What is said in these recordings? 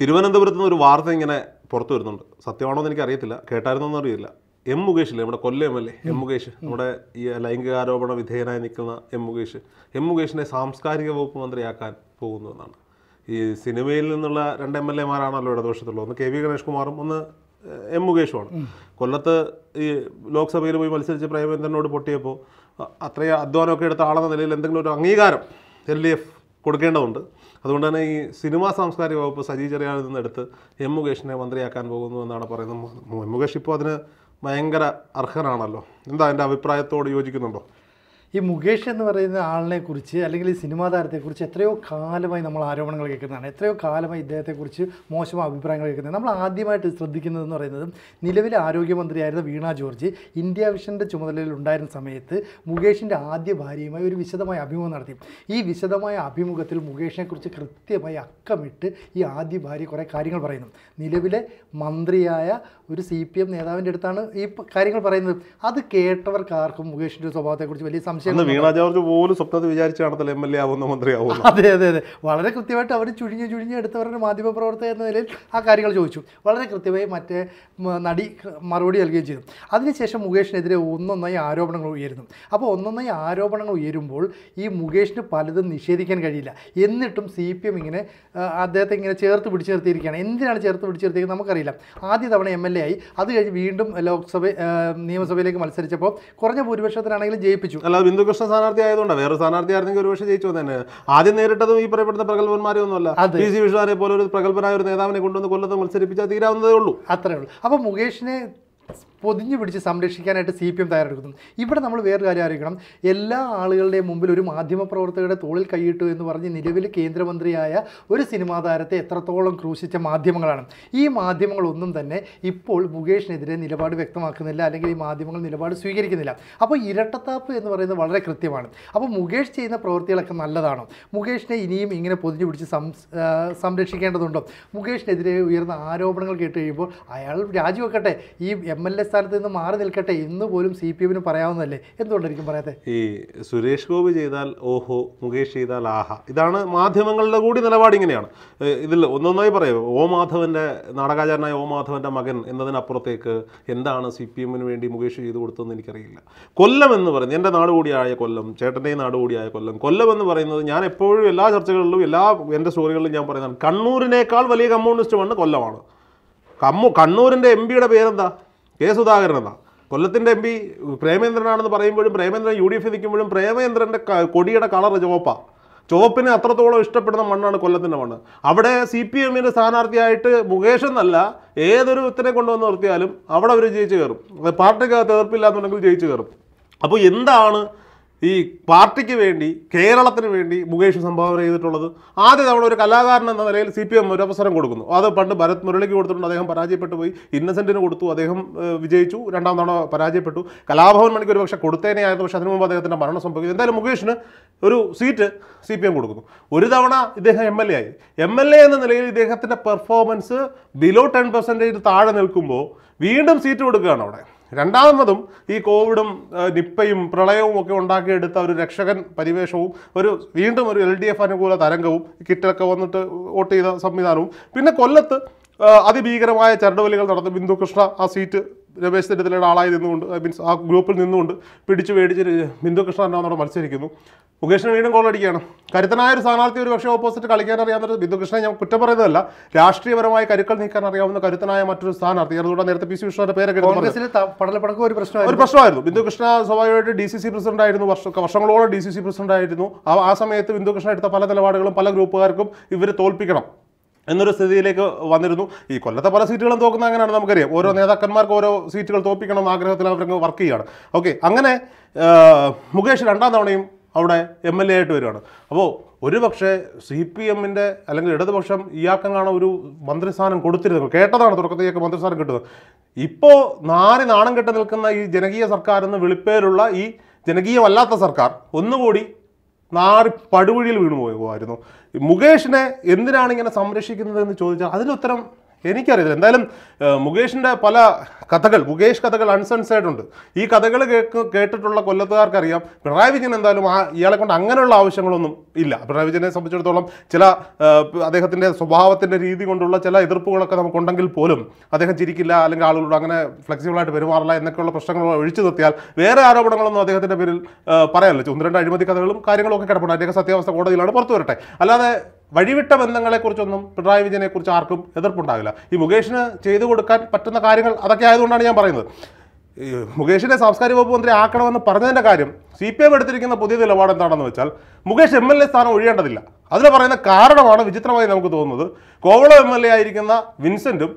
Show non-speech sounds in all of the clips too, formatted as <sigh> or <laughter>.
തിരുവനന്തപുരത്ത് നിന്ന് ഒരു വാർത്ത ഇങ്ങനെ പുറത്തു വരുന്നുണ്ട് സത്യമാണോ എന്ന് കേട്ടായിരുന്നോ എന്ന് അറിയില്ല എം മുകേഷ് ഇല്ലേ നമ്മുടെ Kollam M L A M Mukesh നമ്മുടെ ഈ ലൈംഗികാരോപണ വിധേയനായി നിൽക്കുന്ന എം മുകേഷ് എം മുകേഷിനെ സാംസ്കാരിക വകുപ്പ് മന്ത്രിയാക്കാൻ പോകുന്നു എന്നാണ് ഈ സിനിമയിൽ നിന്നുള്ള രണ്ട് എം എൽ എമാരാണല്ലോ ഇടതുപക്ഷത്തുള്ളത് ഒന്ന് കെ വി ഗണേഷ് കുമാറും ഒന്ന് എം മുകേഷുമാണ് കൊല്ലത്ത് ഈ ലോക്സഭയിൽ പോയി മത്സരിച്ച് പ്രേമചന്ദ്രനോട് പൊട്ടിയപ്പോൾ അത്രയും അധ്വാനമൊക്കെ എടുത്ത ആളെന്ന നിലയിൽ എന്തെങ്കിലും ഒരു അംഗീകാരം എൽ ഡി എഫ് കൊടുക്കേണ്ടതുണ്ട് അതുകൊണ്ട് തന്നെ ഈ സിനിമാ സാംസ്കാരിക വകുപ്പ് സജി ചെറിയാനിൽ നിന്നെടുത്ത് എം മുകേഷിനെ മന്ത്രിയാക്കാൻ പോകുന്നു എന്നാണ് പറയുന്നത് എം മുകേഷ് ഇപ്പോൾ അതിന് ഭയങ്കര അർഹനാണല്ലോ എന്താ എൻ്റെ അഭിപ്രായത്തോട് യോജിക്കുന്നുണ്ടോ ഈ മുകേഷ് എന്ന് പറയുന്ന ആളിനെ കുറിച്ച് അല്ലെങ്കിൽ ഈ സിനിമാ താരത്തെക്കുറിച്ച് എത്രയോ കാലമായി നമ്മൾ ആരോപണങ്ങൾ കേൾക്കുന്നതാണ് എത്രയോ കാലമായി ഇദ്ദേഹത്തെക്കുറിച്ച് മോശം അഭിപ്രായങ്ങൾ കേൾക്കുന്നത് നമ്മൾ ആദ്യമായിട്ട് ശ്രദ്ധിക്കുന്നതെന്ന് പറയുന്നത് നിലവിലെ ആരോഗ്യമന്ത്രിയായിരുന്ന വീണ ജോർജ് ഇന്ത്യ വിഷൻ്റെ ചുമതലയിൽ ഉണ്ടായിരുന്ന സമയത്ത് മുകേഷിൻ്റെ ആദ്യ ഭാര്യയുമായി ഒരു വിശദമായ അഭിമുഖം നടത്തി ഈ വിശദമായ അഭിമുഖത്തിൽ മുകേഷിനെക്കുറിച്ച് കൃത്യമായി അക്കമിട്ട് ഈ ആദ്യ ഭാര്യ കുറേ കാര്യങ്ങൾ പറയുന്നു നിലവിലെ മന്ത്രിയായ ഒരു സി പി എം നേതാവിൻ്റെ അടുത്താണ് ഈ കാര്യങ്ങൾ പറയുന്നത് അത് കേട്ടവർക്കാർക്കും മുകേഷിൻ്റെ സ്വഭാവത്തെക്കുറിച്ച് വലിയ സംശയം വീണ ജോർജ് പോലും സ്വപ്നത്തിൽ വിചാരിച്ച് കാണത്തില്ല എം എൽ എ ആവുന്ന ആവുന്നു അതെ അതെ അതെ വളരെ കൃത്യമായിട്ട് അവർ ചുഴിഞ്ഞ് ചുഴിഞ്ഞ് എടുത്തവരുടെ മാധ്യമ പ്രവർത്തകർ എന്ന നിലയിൽ ആ കാര്യങ്ങൾ ചോദിച്ചു വളരെ കൃത്യമായി മറ്റേ നടി മറുപടി നൽകുകയും ചെയ്തു അതിനുശേഷം മുകേഷിനെതിരെ ഒന്നൊന്നായി ആരോപണങ്ങൾ ഉയരുന്നു അപ്പോൾ ഒന്നൊന്നായി ആരോപണങ്ങൾ ഉയരുമ്പോൾ ഈ മുകേഷിന് പലതും നിഷേധിക്കാൻ കഴിയില്ല എന്നിട്ടും സി പി എം ഇങ്ങനെ അദ്ദേഹത്തെ ഇങ്ങനെ ചേർത്ത് പിടിച്ചു നിർത്തിയിരിക്കുകയാണ് എന്തിനാണ് ചേർത്ത് പിടിച്ചു നിർത്തിയിരിക്കുന്നത് നമുക്കറിയില്ല ആദ്യ തവണ എം എൽ എ ആയി അത് കഴിഞ്ഞ് വീണ്ടും ലോക്സഭ നിയമസഭയിലേക്ക് മത്സരിച്ചപ്പോൾ കുറഞ്ഞ ഭൂരിപക്ഷത്തിനാണെങ്കിലും ജയിപ്പിച്ചു ബിന്ദുകൃഷ്ണ സ്ഥാനാർത്ഥി ആയതുകൊണ്ടാണ് വേറെ സ്ഥാനാർത്ഥി ആയിരുന്നെങ്കിൽ ഒരുപക്ഷെ ജയിച്ചു തന്നെ ആദ്യം നേരിട്ടതും ഈ പറയപ്പെടുന്ന പ്രഗത്ഭന്മാരെ ഒന്നുമല്ല പി സി വിഷ്ണുവിനെ പോലെ ഒരു പ്രഗത്ഭനായ ഒരു നേതാവിനെ കൊണ്ടുവന്ന് കൊല്ലത്ത് മത്സരിപ്പിച്ചാൽ തീരാവുന്നതേ ഉള്ളൂ അത്രേ ഉള്ളൂ അപ്പൊ മുകേഷിനെ പൊതിഞ്ഞു പിടിച്ച് സംരക്ഷിക്കാനായിട്ട് സി പി എം തയ്യാറെടുക്കുന്നു ഇവിടെ നമ്മൾ വേറൊരു കാര്യം അറിയിക്കണം എല്ലാ ആളുകളുടെയും മുമ്പിൽ ഒരു മാധ്യമപ്രവർത്തകരുടെ തോളിൽ കൈയിട്ടു എന്ന് പറഞ്ഞ് നിലവിൽ കേന്ദ്രമന്ത്രിയായ ഒരു സിനിമാ താരത്തെ എത്രത്തോളം ക്രൂശിച്ച മാധ്യമങ്ങളാണ് ഈ മാധ്യമങ്ങളൊന്നും തന്നെ ഇപ്പോൾ മുകേഷിനെതിരെ നിലപാട് വ്യക്തമാക്കുന്നില്ല അല്ലെങ്കിൽ ഈ മാധ്യമങ്ങൾ നിലപാട് സ്വീകരിക്കുന്നില്ല അപ്പോൾ ഇരട്ടത്താപ്പ് എന്ന് പറയുന്നത് വളരെ കൃത്യമാണ് അപ്പോൾ മുകേഷ് ചെയ്യുന്ന പ്രവൃത്തികളൊക്കെ നല്ലതാണോ മുകേഷിനെ ഇനിയും ഇങ്ങനെ പൊതിഞ്ഞു പിടിച്ച് സംരക്ഷിക്കേണ്ടതുണ്ടോ മുകേഷിനെതിരെ ഉയർന്ന ആരോപണങ്ങൾ കേട്ട് കഴിയുമ്പോൾ അയാൾ രാജിവെക്കട്ടെ ഈ എം എൽ എ സ്ഥാനത്ത് നിന്ന് മാറി നിൽക്കട്ടെ എന്ന് പോലും സി പി എമ്മിന് പറയാവുന്നതല്ലേ എന്തുകൊണ്ടായിരിക്കും പറയാത്തെ ഈ സുരേഷ് ഗോപി ചെയ്താൽ ഓഹോ മുകേഷ് ചെയ്താൽ ആഹ ഇതാണ് മാധ്യമങ്ങളുടെ കൂടി നിലപാട് ഇങ്ങനെയാണ് ഇതിൽ ഒന്നൊന്നായി പറയാം ഓ മാധവൻ്റെ നാടകാചാരനായ ഓ മാധവൻ്റെ മകൻ എന്നതിനപ്പുറത്തേക്ക് എന്താണ് സി പി എമ്മിന് വേണ്ടി മുകേഷ് ചെയ്തു കൊടുത്തതെന്ന് എനിക്കറിയില്ല കൊല്ലം എന്ന് പറയുന്നത് എൻ്റെ നാട് കൂടിയായ കൊല്ലം ചേട്ടൻ്റെയും നാട് കൂടിയായ കൊല്ലം കൊല്ലം എന്ന് പറയുന്നത് ഞാൻ എപ്പോഴും എല്ലാ ചർച്ചകളിലും എല്ലാ എൻ്റെ സ്റ്റോറികളിലും ഞാൻ പറയുന്നതാണ് കണ്ണൂരിനേക്കാൾ വലിയ കമ്മ്യൂണിസ്റ്റ് വന്ന് കൊല്ലമാണ് കമ്മു കണ്ണൂരിൻ്റെ എം പിയുടെ പേരെന്താ കെ സുധാകരൻ എന്നാ കൊല്ലത്തിൻ്റെ എം പി പ്രേമേന്ദ്രനാണെന്ന് പറയുമ്പോഴും പ്രേമേന്ദ്രൻ യു ഡി എഫ് നിൽക്കുമ്പോഴും പ്രേമേന്ദ്രൻ്റെ കൊടിയുടെ കളർ ചുവപ്പ ചുവപ്പിനെ അത്രത്തോളം ഇഷ്ടപ്പെടുന്ന മണ്ണാണ് കൊല്ലത്തിൻ്റെ മണ്ണ് അവിടെ സി പി എമ്മിൻ്റെ സ്ഥാനാർത്ഥിയായിട്ട് മുകേഷ് എന്നല്ല ഏതൊരു ഉത്തരം കൊണ്ടുവന്ന് നിർത്തിയാലും അവിടെ അവർ ജയിച്ചു കയറും പാർട്ടിക്കകത്ത് എതിർപ്പില്ലാന്നുണ്ടെങ്കിൽ ജയിച്ചു കയറും അപ്പോൾ എന്താണ് ഈ പാർട്ടിക്ക് വേണ്ടി കേരളത്തിന് വേണ്ടി മുകേഷ് സംഭാവന ചെയ്തിട്ടുള്ളത് ആദ്യ തവണ ഒരു കലാകാരൻ എന്ന നിലയിൽ സി പി എം ഒരു അവസരം കൊടുക്കുന്നു അത് പണ്ട് ഭരത് മുരളിക്ക് കൊടുത്തിട്ടുണ്ട് അദ്ദേഹം പരാജയപ്പെട്ടു പോയി ഇന്നസെൻറ്റിന് കൊടുത്തു അദ്ദേഹം വിജയിച്ചു രണ്ടാം തവണ പരാജയപ്പെട്ടു കലാഭവൻ മണിക്ക് ഒരു പക്ഷേ ആയിരുന്നു പക്ഷേ അതിനു മുമ്പ് അദ്ദേഹത്തിൻ്റെ മരണം സംഭവിക്കുന്നു എന്തായാലും മുകേഷിന് ഒരു സീറ്റ് സി പി എം കൊടുക്കുന്നു ഒരു തവണ ഇദ്ദേഹം എം എൽ എ ആയി എം എൽ എ എന്ന നിലയിൽ ഇദ്ദേഹത്തിൻ്റെ പെർഫോമൻസ് ബിലോ ടെൻ പെർസെൻറ്റേജ് താഴെ നിൽക്കുമ്പോൾ വീണ്ടും സീറ്റ് കൊടുക്കുകയാണ് അവിടെ രണ്ടാമതും ഈ കോവിഡും നിപ്പയും പ്രളയവും ഒക്കെ ഉണ്ടാക്കിയെടുത്ത ഒരു രക്ഷകൻ പരിവേഷവും ഒരു വീണ്ടും ഒരു എൽ ഡി എഫ് അനുകൂല തരംഗവും കിറ്റൊക്കെ വന്നിട്ട് വോട്ട് ചെയ്ത സംവിധാനവും പിന്നെ കൊല്ലത്ത് അതിഭീകരമായ ചരടുവലികൾ നടന്നു ബിന്ദു കൃഷ്ണ ആ സീറ്റ് രമേശ് ചെന്നിത്തലയുടെ ആളായി നിന്നുകൊണ്ട് മീൻസ് ആ ഗ്രൂപ്പിൽ നിന്നുകൊണ്ട് പിടിച്ചു മേടിച്ച് ബിന്ദു കൃഷ്ണനോട് മത്സരിക്കുന്നു മുകേഷിന് വീണ്ടും ഗോളടിക്കുകയാണ് കരുത്തനായ ഒരു സ്ഥാനാർത്ഥി ഒരു പക്ഷേ ഓപ്പോസിറ്റ് കളിക്കാൻ അറിയാവുന്ന ബിന്ദു കൃഷ്ണൻ ഞാൻ കുറ്റം പറയുന്നതല്ല രാഷ്ട്രീയപരമായി കരുക്കൾ നീക്കാൻ അറിയാവുന്ന കരുത്തനായ മറ്റൊരു സ്ഥാനാർത്ഥി അതുകൊണ്ട് നേരത്തെ പി സി വിഷ്ണുവിന്റെ പേരൊക്കെ ഒരു ഒരു പ്രശ്നമായിരുന്നു ബിന്ദു കൃഷ്ണ സ്വാഭാവികമായിട്ട് ഡി സി സി പ്രസിഡന്റ് ആയിരുന്നു വർഷങ്ങളോളം ഡി സി സി പ്രസിഡന്റ് ആയിരുന്നു ആ സമയത്ത് ബിന്ദു കൃഷ്ണ എടുത്ത പല നിലപാടുകളും പല ഗ്രൂപ്പുകാർക്കും ഇവരെ തോൽപ്പിക്കണം എന്നൊരു സ്ഥിതിയിലേക്ക് വന്നിരുന്നു ഈ കൊല്ലത്തെ പല സീറ്റുകളും തോക്കുന്ന അങ്ങനെയാണ് നമുക്കറിയാം ഓരോ നേതാക്കന്മാർക്ക് ഓരോ സീറ്റുകൾ തോപ്പിക്കണം എന്ന ആഗ്രഹത്തിൽ അവരങ്ങ് വർക്ക് ചെയ്യുകയാണ് ഓക്കെ അങ്ങനെ മുകേഷ് രണ്ടാം തവണയും അവിടെ എം എൽ എ ആയിട്ട് വരികയാണ് അപ്പോൾ ഒരു പക്ഷേ സി പി എമ്മിൻ്റെ അല്ലെങ്കിൽ ഇടതുപക്ഷം ഇയാൾക്കങ്ങാണ് ഒരു മന്ത്രിസ്ഥാനം കൊടുത്തിരുന്നത് കേട്ടതാണ് തുടക്കത്തിൽ ഇയാൾക്ക് മന്ത്രിസ്ഥാനം കിട്ടുന്നത് ഇപ്പോൾ നാല് നാണം കെട്ട് നിൽക്കുന്ന ഈ ജനകീയ സർക്കാർ എന്ന വിളിപ്പേരുള്ള ഈ ജനകീയമല്ലാത്ത സർക്കാർ ഒന്നുകൂടി നാറി പടുവഴിയിൽ വീണു പോകുമായിരുന്നു മുകേഷിനെ എന്തിനാണ് ഇങ്ങനെ സംരക്ഷിക്കുന്നത് എന്ന് ചോദിച്ചാൽ അതിനുത്തരം എനിക്കറിയില്ല എന്തായാലും മുകേഷിൻ്റെ പല കഥകൾ മുകേഷ് കഥകൾ അൺസൺസൈഡ് ഉണ്ട് ഈ കഥകൾ കേൾക്ക് കേട്ടിട്ടുള്ള കൊല്ലത്തുകാർക്കറിയാം പിണറായി വിജയൻ എന്തായാലും ആ ഇയാളെ കൊണ്ട് അങ്ങനെയുള്ള ആവശ്യങ്ങളൊന്നും ഇല്ല പിണറായി വിജയനെ സംബന്ധിച്ചിടത്തോളം ചില അദ്ദേഹത്തിൻ്റെ സ്വഭാവത്തിൻ്റെ രീതി കൊണ്ടുള്ള ചില എതിർപ്പുകളൊക്കെ നമുക്കുണ്ടെങ്കിൽ പോലും അദ്ദേഹം ചിരിക്കില്ല അല്ലെങ്കിൽ ആളുകളോട് അങ്ങനെ ഫ്ലെക്സിബിളായിട്ട് പെരുമാറില്ല എന്നൊക്കെയുള്ള പ്രശ്നങ്ങൾ ഒഴിച്ചു നിർത്തിയാൽ വേറെ ആരോപണങ്ങളൊന്നും അദ്ദേഹത്തിൻ്റെ പേരിൽ പറയാനല്ലോ ഒന്ന് രണ്ട് അഴിമതി കഥകളും കാര്യങ്ങളൊക്കെ കിടപ്പുണ്ട് അദ്ദേഹം സത്യാവസ്ഥ കോടതിയിലാണ് പുറത്തു വരട്ടെ അല്ലാതെ വഴിവിട്ട ബന്ധങ്ങളെക്കുറിച്ചൊന്നും പിണറായി വിജയനെക്കുറിച്ച് ആർക്കും എതിർപ്പുണ്ടാകില്ല ഈ മുകേഷിന് ചെയ്തു കൊടുക്കാൻ പറ്റുന്ന കാര്യങ്ങൾ അതൊക്കെ ആയതുകൊണ്ടാണ് ഞാൻ പറയുന്നത് മുകേഷിനെ സാംസ്കാരിക വകുപ്പ് മന്ത്രി ആക്കണമെന്ന് പറഞ്ഞതിൻ്റെ കാര്യം സി പി എം എടുത്തിരിക്കുന്ന പുതിയ നിലപാട് എന്താണെന്ന് വെച്ചാൽ മുകേഷ് എം എൽ എ സ്ഥാനം ഒഴിയേണ്ടതില്ല അതിന് പറയുന്ന കാരണമാണ് വിചിത്രമായി നമുക്ക് തോന്നുന്നത് കോവളം എം എൽ എ ആയിരിക്കുന്ന വിൻസെൻറ്റും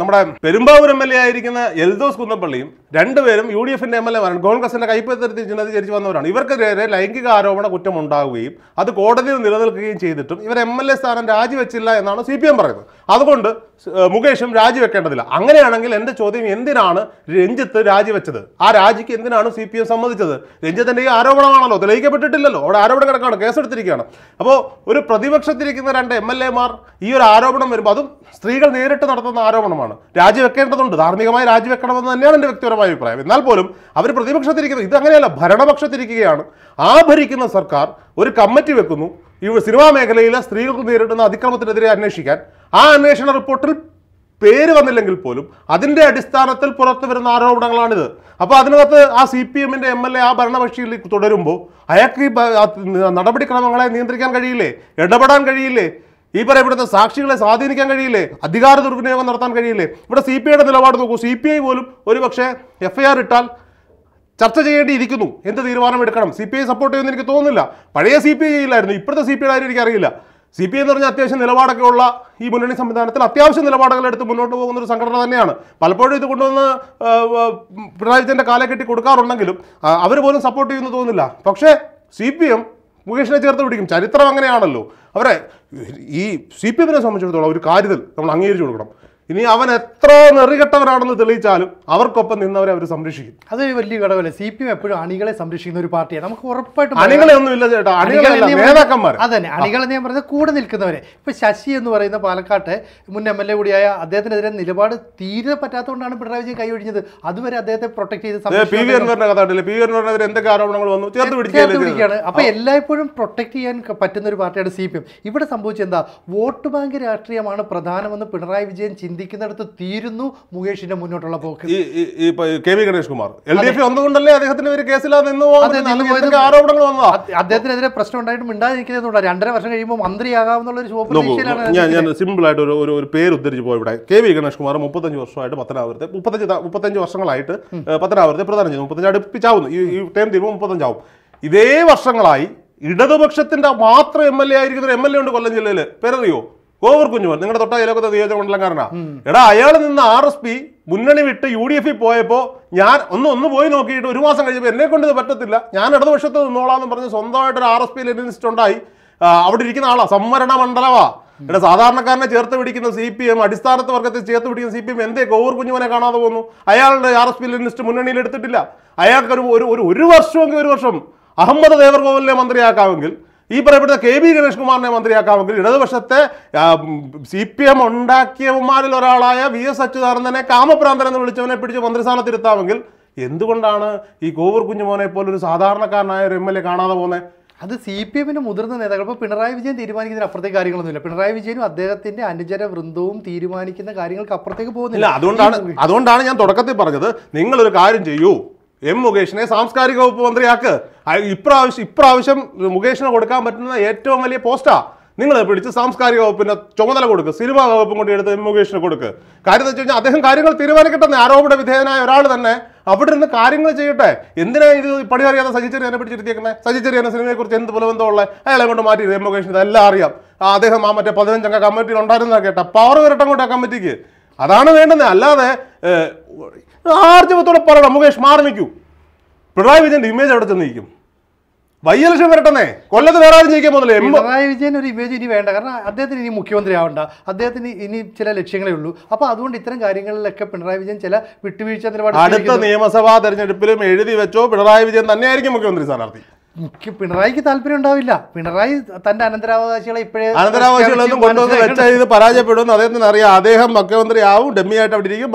നമ്മുടെ പെരുമ്പാവൂർ എം എൽ എ ആയിരിക്കുന്ന എൽദോസ് കുന്നപ്പള്ളിയും രണ്ടുപേരും യു ഡി എഫിന്റെ എം എൽ മാരാണ് കോൺഗ്രസിന്റെ കൈപ്പത്തി ചിഹ്നത്തിൽ വന്നവരാണ് ഇവർക്കെതിരെ ലൈംഗിക ആരോപണ കുറ്റം ഉണ്ടാവുകയും അത് കോടതിയിൽ നിലനിൽക്കുകയും ചെയ്തിട്ടും ഇവർ എം എൽ എ സ്ഥാനം രാജിവെച്ചില്ല എന്നാണ് സി പി എം പറയുന്നത് അതുകൊണ്ട് മുകേഷും രാജിവെക്കേണ്ടതില്ല അങ്ങനെയാണെങ്കിൽ എന്റെ ചോദ്യം എന്തിനാണ് രഞ്ജിത്ത് രാജിവെച്ചത് ആ രാജിക്ക് എന്തിനാണ് സി പി എം സമ്മതിച്ചത് രഞ്ജിത്തിന്റെ ഈ ആരോപണമാണല്ലോ തെളിയിക്കപ്പെട്ടിട്ടില്ലല്ലോ അവിടെ ആരോപണം കിടക്കാണ് കേസെടുത്തിരിക്കുകയാണ് അപ്പോൾ ഒരു പ്രതിപക്ഷത്തിരിക്കുന്ന രണ്ട് എം എൽ മാർ ഈ ഒരു ആരോപണം വരുമ്പോൾ അതും സ്ത്രീകൾ നേരിട്ട് നടത്തുന്ന ആരോപണം ആക്രമണമാണ് രാജിവെക്കേണ്ടതുണ്ട് ധാർമ്മികമായി രാജിവെക്കണമെന്ന് തന്നെയാണ് എൻ്റെ വ്യക്തിപരമായ അഭിപ്രായം എന്നാൽ പോലും അവർ പ്രതിപക്ഷത്തിരിക്കുന്നത് ഇതങ്ങനെയല്ല ഭരണപക്ഷത്തിരിക്കുകയാണ് ആ ഭരിക്കുന്ന സർക്കാർ ഒരു കമ്മിറ്റി വെക്കുന്നു ഈ സിനിമാ മേഖലയിലെ സ്ത്രീകൾക്ക് നേരിടുന്ന അതിക്രമത്തിനെതിരെ അന്വേഷിക്കാൻ ആ അന്വേഷണ റിപ്പോർട്ടിൽ പേര് വന്നില്ലെങ്കിൽ പോലും അതിൻ്റെ അടിസ്ഥാനത്തിൽ പുറത്തു വരുന്ന ആരോപണങ്ങളാണിത് അപ്പോൾ അതിനകത്ത് ആ സി പി എമ്മിൻ്റെ എം എൽ എ ആ ഭരണപക്ഷിയിൽ തുടരുമ്പോൾ അയാൾക്ക് ഈ നടപടിക്രമങ്ങളെ നിയന്ത്രിക്കാൻ കഴിയില്ലേ ഇടപെടാൻ കഴിയില്ലേ ഈ ഇവിടുത്തെ സാക്ഷികളെ സ്വാധീനിക്കാൻ കഴിയില്ലേ അധികാര ദുർവിനിയോഗം നടത്താൻ കഴിയില്ലേ ഇവിടെ സി പി ഐയുടെ നിലപാട് നോക്കൂ സി പി ഐ പോലും പക്ഷേ എഫ് ഐ ആർ ഇട്ടാൽ ചർച്ച ചെയ്യേണ്ടിയിരിക്കുന്നു എന്ത് തീരുമാനം എടുക്കണം സി പി ഐ സപ്പോർട്ട് ചെയ്യുമെന്ന് എനിക്ക് തോന്നുന്നില്ല പഴയ സി പി ഐ ഇല്ലായിരുന്നു ഇപ്പോഴത്തെ സി പി ഐ ആരും അറിയില്ല സി പി ഐ എന്ന് പറഞ്ഞാൽ അത്യാവശ്യം നിലപാടൊക്കെ ഉള്ള ഈ മുന്നണി സംവിധാനത്തിൽ അത്യാവശ്യം നിലപാടുകൾ എടുത്ത് മുന്നോട്ട് പോകുന്ന ഒരു സംഘടന തന്നെയാണ് പലപ്പോഴും ഇത് കൊണ്ടുവന്ന് പിണറായി വിജയൻ്റെ കെട്ടി കൊടുക്കാറുണ്ടെങ്കിലും അവർ പോലും സപ്പോർട്ട് ചെയ്യുമെന്ന് തോന്നുന്നില്ല പക്ഷേ സി പി എം മുകേഷിനെ ചേർത്ത് പിടിക്കും ചരിത്രം അങ്ങനെയാണല്ലോ അവരെ ഈ സി പി എമ്മിനെ സംബന്ധിച്ചിടത്തോളം ഒരു കാര്യത്തിൽ നമ്മൾ അംഗീകരിച്ചു കൊടുക്കണം ഇനി അവൻ എത്ര നെറികെട്ടവരാണെന്ന് തെളിയിച്ചാലും അവർക്കൊപ്പം നിന്നവരെ അവർ സംരക്ഷിക്കും അത് വലിയ ഘടകമല്ല സി പി എം എപ്പോഴും അണികളെ സംരക്ഷിക്കുന്ന ഒരു പാർട്ടിയാണ് നമുക്ക് ഉറപ്പായിട്ടും അണികളെ ഒന്നും ഇല്ല ചേട്ടാ അണികളെ നേതാക്കന്മാർ അതന്നെ അണികളെ ഞാൻ പറഞ്ഞത് കൂടെ നിൽക്കുന്നവരെ ഇപ്പൊ ശശി എന്ന് പറയുന്ന പാലക്കാട്ട് മുൻ എം എൽ എ കൂടിയായ അദ്ദേഹത്തിനെതിരെ നിലപാട് തീരെ പറ്റാത്തതുകൊണ്ടാണ് പിണറായി വിജയൻ കൈയൊഴിഞ്ഞത് അതുവരെ അദ്ദേഹത്തെ പ്രൊട്ടക്ട് ചെയ്ത് പി വി അൻവറിന്റെ കഥ പി വി അൻവറിനെതിരെ എന്തൊക്കെ ആരോപണങ്ങൾ വന്നു ചേർത്ത് പിടിക്കുകയാണ് അപ്പൊ എല്ലായ്പ്പോഴും പ്രൊട്ടക്ട് ചെയ്യാൻ പറ്റുന്ന ഒരു പാർട്ടിയാണ് സി പി എം ഇവിടെ സംഭവിച്ചെന്താ വോട്ട് ബാങ്ക് രാഷ്ട്രീയമാണ് പ്രധാനമെന്ന് പിണറായി വിജയൻ ചിന്തി ചിന്തിക്കുന്നിടത്ത് തീരുന്നു മുകേഷിന്റെ മുന്നോട്ടുള്ള പോക്ക് K V Ganesh Kumar L D F വന്നുകൊണ്ടല്ലേ അദ്ദേഹത്തിന് ഒരു കേസില്ലാതെ ആരോപണങ്ങൾ വന്നതാ അദ്ദേഹത്തിനെതിരെ പ്രശ്നം ഉണ്ടായിട്ട് മിണ്ടാതിരിക്കുന്നതുകൊണ്ടാ രണ്ടര വർഷം കഴിയുമ്പോൾ മന്ത്രിയാകാമെന്നുള്ള ഒരു ഞാൻ ഞാൻ സിമ്പിൾ ആയിട്ട് ഒരു ഒരു പേര് ഉദ്ധരിച്ച് പോയി ഇവിടെ കെ വി ഗണേഷ് കുമാർ മുപ്പത്തഞ്ച് വർഷമായിട്ട് പത്തനാപുരത്തെ മുപ്പത്തഞ്ച് മുപ്പത്തഞ്ച് വർഷങ്ങളായിട്ട് പത്തനാപുരത്തെ പ്രധാനം ചെയ്തു മുപ്പത്തഞ്ച് അടുപ്പിച്ചാവുന്നു ഈ ടൈം തീരുമ്പോൾ മുപ്പത്തഞ്ചാവും ഇതേ വർഷങ്ങളായി ഇടതുപക്ഷത്തിന്റെ മാത്രം എം എൽ എ ആയിരിക്കുന്ന ഒരു എം എൽ എ ഉണ്ട് കൊല്ലം ജില്ലയിൽ പേരറിയോ കോവൂർ കുഞ്ഞുമോൻ നിങ്ങളുടെ തൊട്ട അയലോക്കത്തെ നിയോജകമണ്ഡലക്കാരനാ എടാ അയാൾ നിന്ന് ആർ എസ് പി മുന്നണി വിട്ട് യു ഡി എഫിൽ പോയപ്പോൾ ഞാൻ ഒന്ന് ഒന്ന് പോയി നോക്കിയിട്ട് ഒരു മാസം കഴിഞ്ഞപ്പോൾ എന്നെ കൊണ്ട് ഇത് പറ്റത്തില്ല ഞാൻ ഇടതുപക്ഷത്ത് നിന്നോളാന്ന് പറഞ്ഞ് ഒരു ആർ എസ് പി ലിസ്റ്റ് ഉണ്ടായി അവിടെ ഇരിക്കുന്ന ആളാ സംവരണ മണ്ഡലമാ എന്റെ സാധാരണക്കാരനെ ചേർത്ത് പിടിക്കുന്ന സി പി എം അടിസ്ഥാനത്ത് വർഗത്തെ ചേർത്ത് പിടിക്കുന്ന സി പി എം എന്തേ കോവൂർ കുഞ്ഞുമനെ കാണാതെ പോകുന്നു അയാളുടെ ആർ എസ് പി ലിസ്റ്റ് മുന്നണിയിൽ എടുത്തിട്ടില്ല അയാൾക്ക് ഒരു ഒരു വർഷമെങ്കിൽ ഒരു വർഷം അഹമ്മദ് ദേവർകോവലിനെ മന്ത്രിയാക്കാമെങ്കിൽ ഈ പറയപ്പെട്ട കെ ബി ഗണേഷ് കുമാറിനെ മന്ത്രിയാക്കാമെങ്കിൽ ഇടതുപക്ഷത്തെ സി പി എം ഉണ്ടാക്കിയവന്മാരിൽ ഒരാളായ വി എസ് അച്യുതാനന്ദനെ കാമപ്രാന്തൻ എന്ന് വിളിച്ചവനെ പിടിച്ച് മന്ത്രിസ്ഥാനത്തിരുത്താമെങ്കിൽ എന്തുകൊണ്ടാണ് ഈ കോവൂർ കുഞ്ഞുമോനെ പോലൊരു സാധാരണക്കാരനായ ഒരു എം എൽ എ കാണാതെ പോകുന്നത് അത് സി പി എമ്മിന് മുതിർന്ന നേതാക്കൾ ഇപ്പോൾ പിണറായി വിജയൻ തീരുമാനിക്കുന്നതിന് അപ്പുറത്തെ കാര്യങ്ങളൊന്നുമില്ല പിണറായി വിജയനും അദ്ദേഹത്തിന്റെ അനുചര വൃന്ദവും തീരുമാനിക്കുന്ന കാര്യങ്ങൾക്ക് അപ്പുറത്തേക്ക് പോകുന്നില്ല അതുകൊണ്ടാണ് അതുകൊണ്ടാണ് ഞാൻ തുടക്കത്തിൽ പറഞ്ഞത് നിങ്ങളൊരു കാര്യം ചെയ്യൂ എം മുകേഷിനെ സാംസ്കാരിക വകുപ്പ് മന്ത്രിയാക്ക് ഇപ്രാവശ്യം ഇപ്രാവശ്യം മുകേഷിന് കൊടുക്കാൻ പറ്റുന്ന ഏറ്റവും വലിയ പോസ്റ്റാ നിങ്ങൾ പിടിച്ച് സാംസ്കാരിക വകുപ്പിന്റെ ചുമതല കൊടുക്കുക സിനിമാ വകുപ്പും കൊണ്ട് എടുത്ത് എം മുകേഷിന് കൊടുക്കുക കാര്യം എന്ന് വെച്ച് കഴിഞ്ഞാൽ അദ്ദേഹം കാര്യങ്ങൾ തീരുമാനിക്കട്ടെ ആരോപണ വിധേയനായ ഒരാൾ തന്നെ അവിടെ നിന്ന് കാര്യങ്ങൾ ചെയ്യട്ടെ എന്തിനാ ഇത് പണി അറിയാതെ സജിച്ചെറിയാനെ പിടിച്ചിരുത്തിയേക്കുന്നത് സിനിമയെ സിനിമയെക്കുറിച്ച് എന്ത് പുലബന്ധമുള്ള അയാളെ കൊണ്ട് മാറ്റി എം മുകേഷിന് ഇതെല്ലാം അറിയാം അദ്ദേഹം ആ മറ്റേ പതിനഞ്ചംഗ കമ്മിറ്റിയിൽ ഉണ്ടായിരുന്നതാണ് കേട്ടോ പവർ വരട്ടം കൊണ്ട് ആ കമ്മിറ്റിക്ക് അതാണ് വേണ്ടുന്നത് അല്ലാതെ ആർജവത്തോടെ പറയണം മുകേഷ് മാറി നിൽക്കൂ പിണറായി വിജയന്റെ ഇമേജ് അവിടെ ചെന്ന് നിൽക്കും വയ്യലക്ഷം വരട്ടെന്നേ കൊല്ലത്ത് വേറെ ആരും ജയിക്കാൻ പോകുന്നില്ല പിണറായി വിജയൻ ഒരു ഇമേജ് ഇനി വേണ്ട കാരണം അദ്ദേഹത്തിന് ഇനി മുഖ്യമന്ത്രി ആവണ്ട അദ്ദേഹത്തിന് ഇനി ചില ലക്ഷ്യങ്ങളേ ഉള്ളൂ അപ്പൊ അതുകൊണ്ട് ഇത്തരം കാര്യങ്ങളിലൊക്കെ പിണറായി വിജയൻ ചില വിട്ടുവീഴ്ച നിലപാട് അടുത്ത നിയമസഭാ തെരഞ്ഞെടുപ്പിലും എഴുതി വെച്ചോ പിണറായി വിജയൻ തന്നെയായിരിക്കും മുഖ്യമന്ത്രി സ്ഥാനാർത്ഥി മുഖ്യ പിണറായിക്ക് താല്പര്യം ഉണ്ടാവില്ല പിണറായി തന്റെ അനന്തരാവകാശികളെ ഇപ്പോഴേ അനന്തരാവകാശികളൊന്നും കൊണ്ടുവന്ന് വെച്ചാൽ ഇത് പരാജയപ്പെടുമെന്ന് അദ്ദേഹത്തിന് അറിയാം അദ്ദേഹം മുഖ്യമന്ത്രി ആവും ഡെമ്മിയായിട്ട് അവിടെ ഇരിക്കും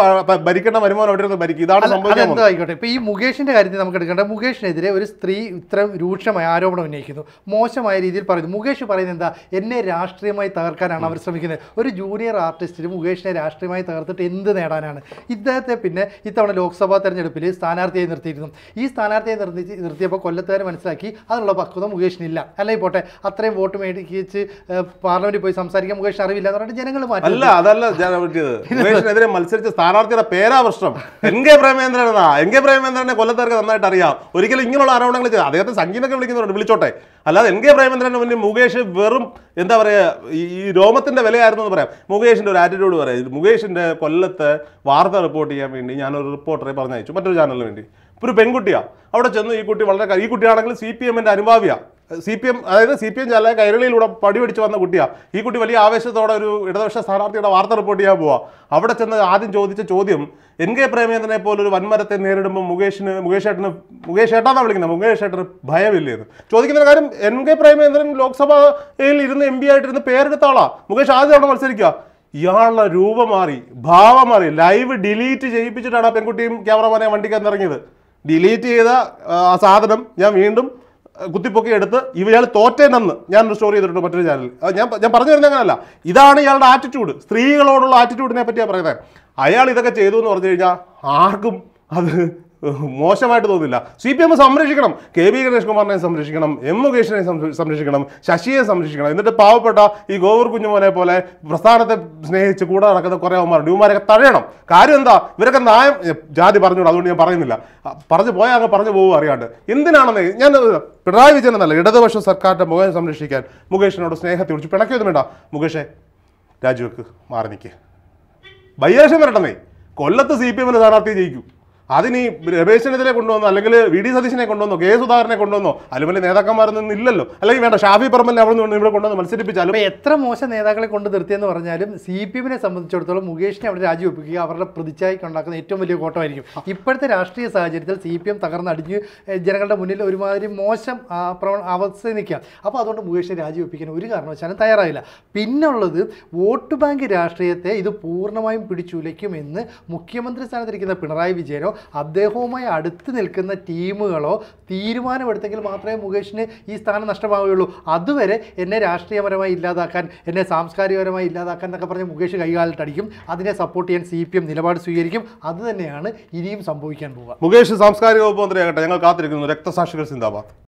ഭരിക്കേണ്ട വരുമാനം അവിടെ നിന്ന് ഭരിക്കും ഇതാണ് ആയിക്കോട്ടെ ഇപ്പൊ ഈ മുകേഷിന്റെ കാര്യത്തിൽ നമുക്ക് എടുക്കേണ്ട മുകേഷിനെതിരെ ഒരു സ്ത്രീ ഇത്ര രൂക്ഷമായ ആരോപണം ഉന്നയിക്കുന്നു മോശമായ രീതിയിൽ പറയുന്നു മുകേഷ് പറയുന്നത് എന്താ എന്നെ രാഷ്ട്രീയമായി തകർക്കാനാണ് അവർ ശ്രമിക്കുന്നത് ഒരു ജൂനിയർ ആർട്ടിസ്റ്റിന് മുകേഷിനെ രാഷ്ട്രീയമായി തകർത്തിട്ട് എന്ത് നേടാനാണ് ഇദ്ദേഹത്തെ പിന്നെ ഇത്തവണ ലോക്സഭാ തെരഞ്ഞെടുപ്പിൽ സ്ഥാനാർത്ഥിയായി നിർത്തിയിരുന്നു ഈ സ്ഥാനാർത്ഥിയെ നിർത്തി നിർത്തിയപ്പോൾ കൊല്ലത്തുകാരെ മനസ്സിലാക്കി അതിനുള്ള പക്വത മുകേഷിനില്ല അല്ലേ പോട്ടെ അത്രയും വോട്ട് മേടിക്കിച്ച് പാർലമെന്റിൽ പോയി സംസാരിക്കാൻ മുകേഷ് അറിവില്ല എന്ന് പറഞ്ഞിട്ട് ജനങ്ങൾ അല്ല അതല്ല <laughs> മുകേഷിനെതിരെ മത്സരിച്ച സ്ഥാനാർത്ഥിയുടെ പേരാ പ്രശ്നം എൻ കെ പ്രേമേന്ദ്രനാ എൻ കെ പ്രേമേന്ദ്രനെ കൊല്ലത്തേർക്ക് നന്നായിട്ട് അറിയാം ഒരിക്കലും ഇങ്ങനെയുള്ള ആരോപണങ്ങൾ ചെയ്ത് അദ്ദേഹത്തെ സംഗീതമൊക്കെ വിളിക്കുന്നുണ്ട് വിളിച്ചോട്ടെ അല്ലാതെ എൻ കെ പ്രേമേന്ദ്രന് മുന്നിൽ മുകേഷ് വെറും എന്താ പറയുക ഈ രോമത്തിൻ്റെ വിലയായിരുന്നു എന്ന് പറയാം മുകേഷിൻ്റെ ഒരു ആറ്റിറ്റ്യൂഡ് പറയാം മുകേഷിൻ്റെ കൊല്ലത്ത് വാർത്ത റിപ്പോർട്ട് ചെയ്യാൻ വേണ്ടി ഞാനൊരു റിപ്പോർട്ടറെ പറഞ്ഞയച്ചു മറ്റൊരു ചാനലിന് വേണ്ടി ഒരു പെൺകുട്ടിയാണ് അവിടെ ചെന്ന് ഈ കുട്ടി വളരെ ഈ കുട്ടിയാണെങ്കിൽ സി പി എമ്മിൻ്റെ അനുഭാവിയാണ് സി പി എം അതായത് സി പി എം അല്ല കൈരളിയിലൂടെ പടിപിടിച്ച് വന്ന കുട്ടിയാണ് ഈ കുട്ടി വലിയ ആവേശത്തോടെ ഒരു ഇടതുപക്ഷ സ്ഥാനാർത്ഥിയുടെ വാർത്ത റിപ്പോർട്ട് ചെയ്യാൻ പോവാ അവിടെ ചെന്ന് ആദ്യം ചോദിച്ച ചോദ്യം എൻ കെ പ്രേമേന്ദ്രനെ പോലെ ഒരു വൻമരത്തെ നേരിടുമ്പോൾ മുകേഷിന് മുകേഷ് ഏട്ടന് മുകേഷ് ഏട്ടാന്നാണ് വിളിക്കുന്നത് മുകേഷ് ഏട്ടന് ഭയമില്ലേന്ന് ചോദിക്കുന്ന കാര്യം എൻ കെ പ്രേമേന്ദ്രൻ ലോക്സഭയിൽ ഇരുന്ന് എം പി ആയിട്ടിരുന്ന് പേരെടുത്താളാ മുകേഷ് ആദ്യം അവിടെ മത്സരിക്കുക ഇയാളുടെ രൂപം മാറി ഭാവം മാറി ലൈവ് ഡിലീറ്റ് ചെയ്യിപ്പിച്ചിട്ടാണ് ആ പെൺകുട്ടിയും ക്യാമറമാനെ വണ്ടിക്കാൻ ഇറങ്ങിയത് ഡിലീറ്റ് ചെയ്ത ആ സാധനം ഞാൻ വീണ്ടും കുത്തിപ്പൊക്കി എടുത്ത് ഇയാൾ തോറ്റേനെന്ന് ഞാൻ സ്റ്റോർ ചെയ്തിട്ടുണ്ട് മറ്റൊരു ചാനലിൽ ഞാൻ ഞാൻ പറഞ്ഞു വരുന്ന അങ്ങനെയല്ല ഇതാണ് ഇയാളുടെ ആറ്റിറ്റ്യൂഡ് സ്ത്രീകളോടുള്ള ആറ്റിറ്റ്യൂഡിനെ പറ്റിയാണ് പറയുന്നത് അയാൾ ഇതൊക്കെ ചെയ്തു എന്ന് പറഞ്ഞു കഴിഞ്ഞാൽ ആർക്കും അത് മോശമായിട്ട് തോന്നില്ല സി പി എം സംരക്ഷിക്കണം കെ വി ഗണേഷ് കുമാറിനെ സംരക്ഷിക്കണം എം മുകേഷിനെ സംരക്ഷിക്കണം ശശിയെ സംരക്ഷിക്കണം എന്നിട്ട് പാവപ്പെട്ട ഈ ഗോവർ കുഞ്ഞുമോനെ പോലെ പ്രസ്ഥാനത്തെ സ്നേഹിച്ച് കൂടെ നടക്കുന്ന കുറേ അവന്മാരുണ്ട് ഇവന്മാരൊക്കെ തഴയണം കാര്യം എന്താ ഇവരൊക്കെ ന്യായം ജാതി പറഞ്ഞുകൂടാ അതുകൊണ്ട് ഞാൻ പറയുന്നില്ല പറഞ്ഞു പോയാൽ അങ്ങ് പറഞ്ഞു പോകും അറിയാണ്ട് എന്തിനാണെന്ന് ഞാൻ പിണറായി വിജയൻ എന്നല്ല ഇടതുപക്ഷ സർക്കാരിൻ്റെ മുഖം സംരക്ഷിക്കാൻ മുകേഷിനോട് സ്നേഹത്തെ വിളിച്ച് പിണക്കിയൊന്നും വേണ്ട മുകേഷെ രാജുവെക്ക് മാറി നിൽക്കുക ബയ്യാശം വരട്ടെന്നേ കൊല്ലത്ത് സി പി എമ്മിന് സ്ഥാനാർത്ഥി ജയിക്കും അതിന് രമേശ് ചെന്നിത്തലെ കൊണ്ടുവന്നോ അല്ലെങ്കിൽ വി ഡി സതീശനെ കൊണ്ടുവന്നോ കെ സുധാകരനെ കൊണ്ടുവന്നോ അലുമലി നേതാക്കന്മാരൊന്നും ഇല്ലല്ലോ അല്ലെങ്കിൽ വേണ്ട ഷാഫി പറമ്പിൽ അവിടെ നിന്ന് ഇവിടെ കൊണ്ടുവന്ന് മത്സരിപ്പിച്ചാലും എത്ര മോശം നേതാക്കളെ കൊണ്ട് നിർത്തിയെന്ന് പറഞ്ഞാലും സി പി എമ്മിനെ സംബന്ധിച്ചിടത്തോളം മുകേഷിനെ അവിടെ രാജിവെപ്പിക്കുക അവരുടെ പ്രതിച്ഛായ്ക്ക് ഉണ്ടാക്കുന്ന ഏറ്റവും വലിയ കോട്ടമായിരിക്കും ഇപ്പോഴത്തെ രാഷ്ട്രീയ സാഹചര്യത്തിൽ സി പി എം തകർന്നടിഞ്ഞ് ജനങ്ങളുടെ മുന്നിൽ ഒരുമാതിരി മോശം അവസ്ഥ നിൽക്കുക അപ്പോൾ അതുകൊണ്ട് മുകേഷിനെ രാജിവെപ്പിക്കാൻ ഒരു കാരണവശാലും തയ്യാറായില്ല പിന്നുള്ളത് വോട്ട് ബാങ്ക് രാഷ്ട്രീയത്തെ ഇത് പൂർണ്ണമായും പിടിച്ചുലയ്ക്കുമെന്ന് മുഖ്യമന്ത്രി സ്ഥാനത്തിരിക്കുന്ന പിണറായി വിജയനോ അദ്ദേഹവുമായി അടുത്ത് നിൽക്കുന്ന ടീമുകളോ തീരുമാനമെടുത്തെങ്കിൽ മാത്രമേ മുകേഷിന് ഈ സ്ഥാനം നഷ്ടമാവുകയുള്ളൂ അതുവരെ എന്നെ രാഷ്ട്രീയപരമായി ഇല്ലാതാക്കാൻ എന്നെ സാംസ്കാരികപരമായി ഇല്ലാതാക്കാൻ എന്നൊക്കെ പറഞ്ഞ് മുകേഷ് കൈകാലിട്ടടിക്കും അതിനെ സപ്പോർട്ട് ചെയ്യാൻ സി പി എം നിലപാട് സ്വീകരിക്കും അത് തന്നെയാണ് ഇനിയും സംഭവിക്കാൻ പോവുക മുകേഷ് സാംസ്കാരിക വകുപ്പ് മന്ത്രിയാകട്ടെ ഞങ്ങൾ കാത്തിരിക്കുന്നു രക്തസാക്ഷികൾ സിന്ദാബാദ്